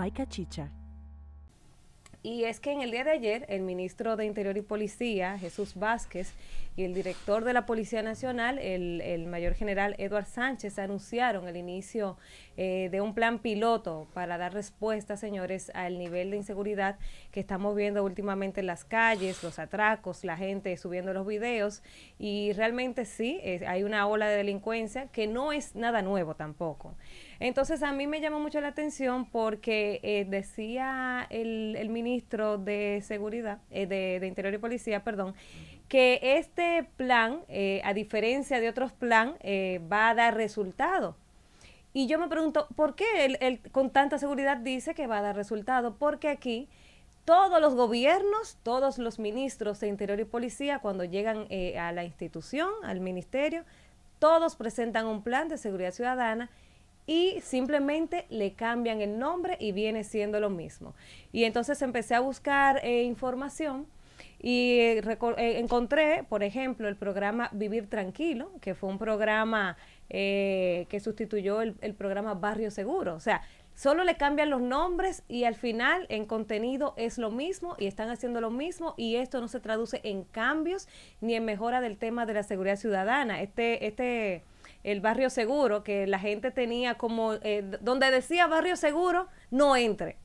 by Chicha, Y es que en el día de ayer, el ministro de Interior y Policía, Jesús Vázquez, y el director de la Policía Nacional, el, mayor general Eduard Sánchez, anunciaron el inicio eh, de un plan piloto para dar respuesta, señores, al nivel de inseguridad que estamos viendo últimamente en las calles, los atracos, la gente subiendo los videos. Y realmente sí, hay una ola de delincuencia que no es nada nuevo tampoco. Entonces, a mí me llamó mucho la atención porque eh, decía el ministro ministro de Seguridad, eh, de, Interior y Policía, perdón, que este plan, eh, a diferencia de otros plan, eh, va a dar resultado. Y yo me pregunto, ¿por qué él, él, con tanta seguridad dice que va a dar resultado? Porque aquí todos los gobiernos, todos los ministros de Interior y Policía, cuando llegan a la institución, al ministerio, todos presentan un plan de seguridad ciudadana y simplemente le cambian el nombre y viene siendo lo mismo. Y entonces empecé a buscar eh, información y eh, eh, encontré, por ejemplo, el programa Vivir Tranquilo, que fue un programa que sustituyó el, el programa Barrio Seguro. O sea, solo le cambian los nombres y al final en contenido es lo mismo y están haciendo lo mismo y esto no se traduce en cambios ni en mejora del tema de la seguridad ciudadana. Este, este el barrio seguro, que la gente tenía como, eh, donde decía barrio seguro, no entre,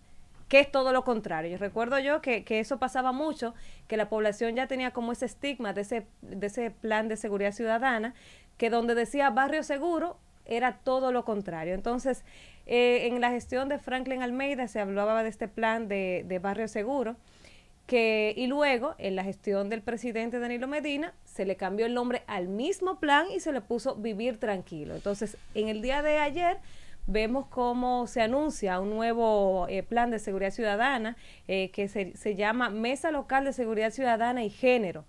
que es todo lo contrario. Yo recuerdo yo que, eso pasaba mucho, que la población ya tenía como ese estigma de ese, de ese plan de seguridad ciudadana, que donde decía barrio seguro era todo lo contrario. Entonces, eh, en la gestión de Franklin Almeida se hablaba de este plan de, de barrio seguro y luego, en la gestión del presidente Danilo Medina, se le cambió el nombre al mismo plan y se le puso Vivir Tranquilo. Entonces, en el día de ayer vemos cómo se anuncia un nuevo eh, plan de seguridad ciudadana eh, que se, se llama Mesa Local de Seguridad Ciudadana y Género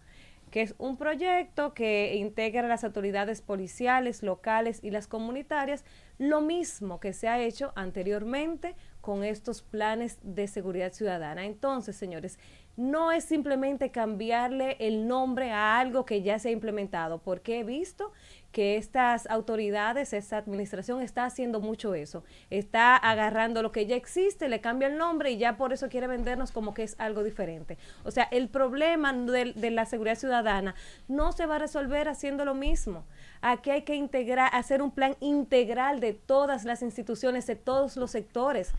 que es un proyecto que integra las autoridades policiales, locales y las comunitarias lo mismo que se ha hecho anteriormente con estos planes de seguridad ciudadana. Entonces, señores, no es simplemente cambiarle el nombre a algo que ya se ha implementado, porque he visto que estas autoridades, esta administración está haciendo mucho eso. Está agarrando lo que ya existe, le cambia el nombre y ya por eso quiere vendernos como que es algo diferente. O sea, el problema de, de la seguridad ciudadana no se va a resolver haciendo lo mismo. Aquí hay que integrar, hacer un plan integral de de todas las instituciones, de todos los sectores.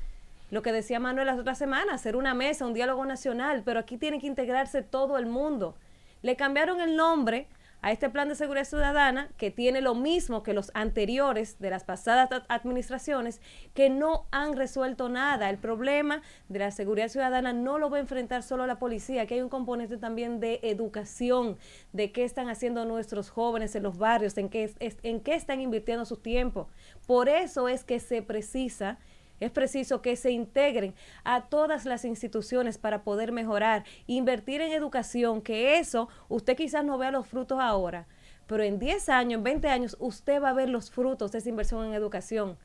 Lo que decía Manuel las otras semanas, hacer una mesa, un diálogo nacional, pero aquí tiene que integrarse todo el mundo. Le cambiaron el nombre a este plan de seguridad ciudadana que tiene lo mismo que los anteriores de las pasadas administraciones que no han resuelto nada. El problema de la seguridad ciudadana no lo va a enfrentar solo la policía, que hay un componente también de educación, de qué están haciendo nuestros jóvenes en los barrios, en qué, en qué están invirtiendo su tiempo. Por eso es que se precisa es preciso que se integren a todas las instituciones para poder mejorar, invertir en educación, que eso usted quizás no vea los frutos ahora, pero en 10 años, en 20 años, usted va a ver los frutos de esa inversión en educación.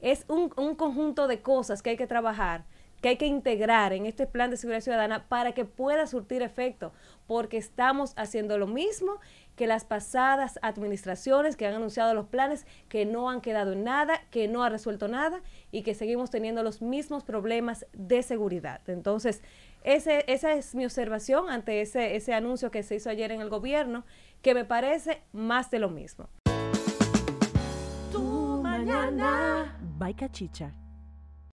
Es un, un conjunto de cosas que hay que trabajar que hay que integrar en este plan de seguridad ciudadana para que pueda surtir efecto, porque estamos haciendo lo mismo que las pasadas administraciones que han anunciado los planes que no han quedado en nada, que no ha resuelto nada y que seguimos teniendo los mismos problemas de seguridad. Entonces, esa es mi observación ante ese, ese anuncio que se hizo ayer en el gobierno, que me parece más de lo mismo. mañana. Chicha.